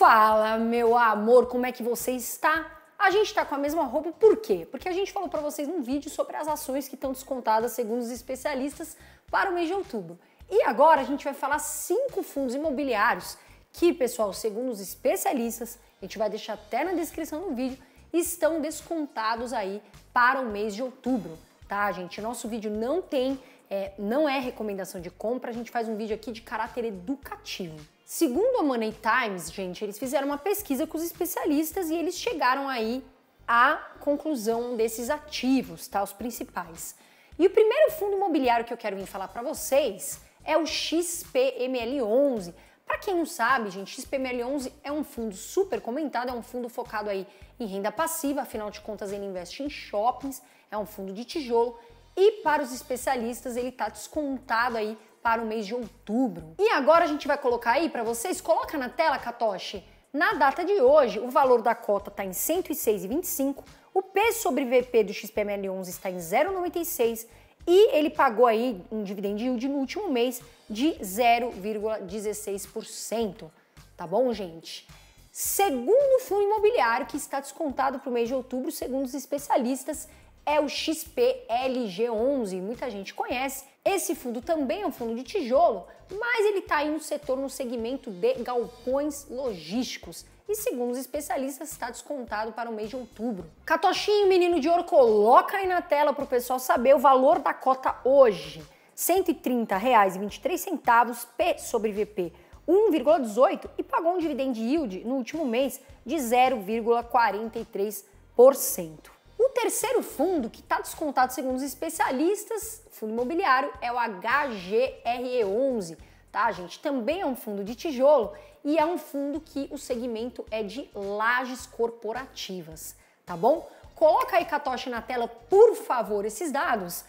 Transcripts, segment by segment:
Fala, meu amor, como é que você está? A gente está com a mesma roupa, por quê? Porque a gente falou para vocês num vídeo sobre as ações que estão descontadas, segundo os especialistas, para o mês de outubro. E agora a gente vai falar cinco fundos imobiliários que, pessoal, segundo os especialistas, a gente vai deixar até na descrição do vídeo, estão descontados aí para o mês de outubro, tá, gente? Nosso vídeo não tem, é, não é recomendação de compra, a gente faz um vídeo aqui de caráter educativo. Segundo a Money Times, gente, eles fizeram uma pesquisa com os especialistas e eles chegaram aí à conclusão desses ativos, tá? Os principais. E o primeiro fundo imobiliário que eu quero vir falar para vocês é o XPML11. Para quem não sabe, gente, XPML11 é um fundo super comentado, é um fundo focado aí em renda passiva, afinal de contas ele investe em shoppings, é um fundo de tijolo e para os especialistas ele está descontado aí para o mês de outubro. E agora a gente vai colocar aí para vocês, coloca na tela, Katoshi, na data de hoje, o valor da cota está em 106,25, o P sobre VP do XPML11 está em 0,96 e ele pagou aí um dividend yield no último mês de 0,16%. Tá bom, gente? Segundo o fundo imobiliário que está descontado para o mês de outubro, segundo os especialistas, é o XPLG11. Muita gente conhece. Esse fundo também é um fundo de tijolo, mas ele está em um setor, no segmento de galpões logísticos. E segundo os especialistas, está descontado para o mês de outubro. Catochinho, menino de ouro, coloca aí na tela para o pessoal saber o valor da cota hoje. R$ 130,23 P sobre VP. 1,18 e pagou um dividend yield no último mês de 0,43%. O terceiro fundo que está descontado segundo os especialistas, fundo imobiliário, é o HGRE11, tá, gente? Também é um fundo de tijolo e é um fundo que o segmento é de lajes corporativas, tá bom? Coloca aí, Catoche, na tela, por favor, esses dados.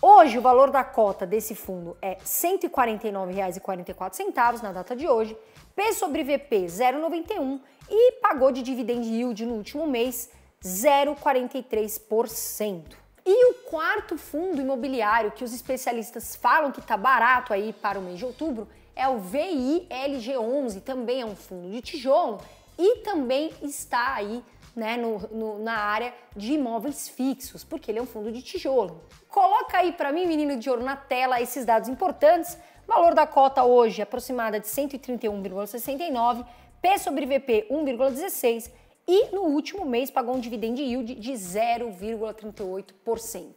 Hoje, o valor da cota desse fundo é R$ 149,44 na data de hoje, P sobre VP 0,91 e pagou de dividend yield no último mês 0,43%. E o quarto fundo imobiliário que os especialistas falam que está barato aí para o mês de outubro é o VILG11, também é um fundo de tijolo e também está aí né, no, no, na área de imóveis fixos, porque ele é um fundo de tijolo. Coloca aí para mim, menino de ouro, na tela esses dados importantes. Valor da cota hoje aproximada de 131,69, P sobre VP 1,16 e no último mês pagou um dividend yield de 0,38%.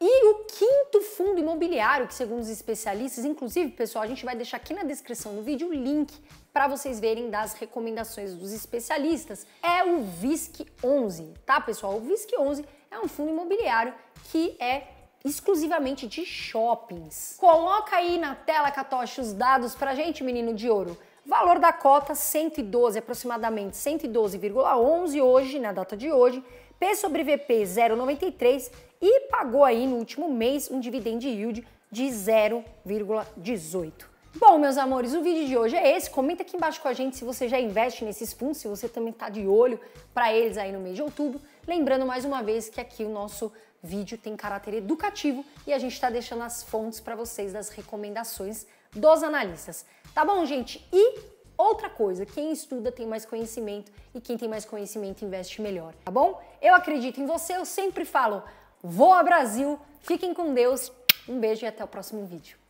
E o quinto fundo imobiliário, que segundo os especialistas, inclusive, pessoal, a gente vai deixar aqui na descrição do vídeo o link para vocês verem das recomendações dos especialistas, é o VISC 11, tá, pessoal? O VISC 11 é um fundo imobiliário que é exclusivamente de shoppings. Coloca aí na tela, Catoche, os dados pra gente, menino de ouro. Valor da cota 112, aproximadamente 112,11 hoje, na data de hoje. P sobre VP 0,93 e pagou aí no último mês um dividend yield de 0,18. Bom, meus amores, o vídeo de hoje é esse. Comenta aqui embaixo com a gente se você já investe nesses fundos, se você também está de olho para eles aí no mês de outubro. Lembrando mais uma vez que aqui o nosso vídeo tem caráter educativo e a gente está deixando as fontes para vocês das recomendações dos analistas. Tá bom, gente? E outra coisa, quem estuda tem mais conhecimento e quem tem mais conhecimento investe melhor, tá bom? Eu acredito em você, eu sempre falo, vou ao Brasil, fiquem com Deus, um beijo e até o próximo vídeo.